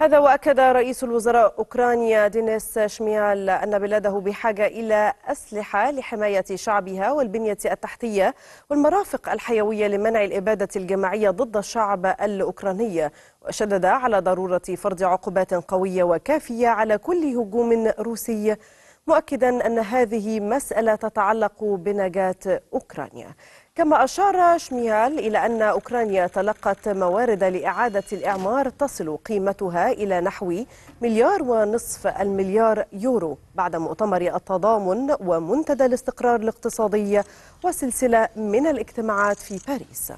هذا وأكد رئيس الوزراء أوكرانيا دينيس شميال أن بلاده بحاجة إلى أسلحة لحماية شعبها والبنية التحتية والمرافق الحيوية لمنع الإبادة الجماعية ضد الشعب الأوكراني وشدد على ضرورة فرض عقوبات قوية وكافية على كل هجوم روسي مؤكدا أن هذه مسألة تتعلق بنجاة أوكرانيا كما أشار شميال إلى أن أوكرانيا تلقت موارد لإعادة الإعمار تصل قيمتها إلى نحو مليار ونصف المليار يورو بعد مؤتمر التضامن ومنتدى الاستقرار الاقتصادي وسلسلة من الاجتماعات في باريس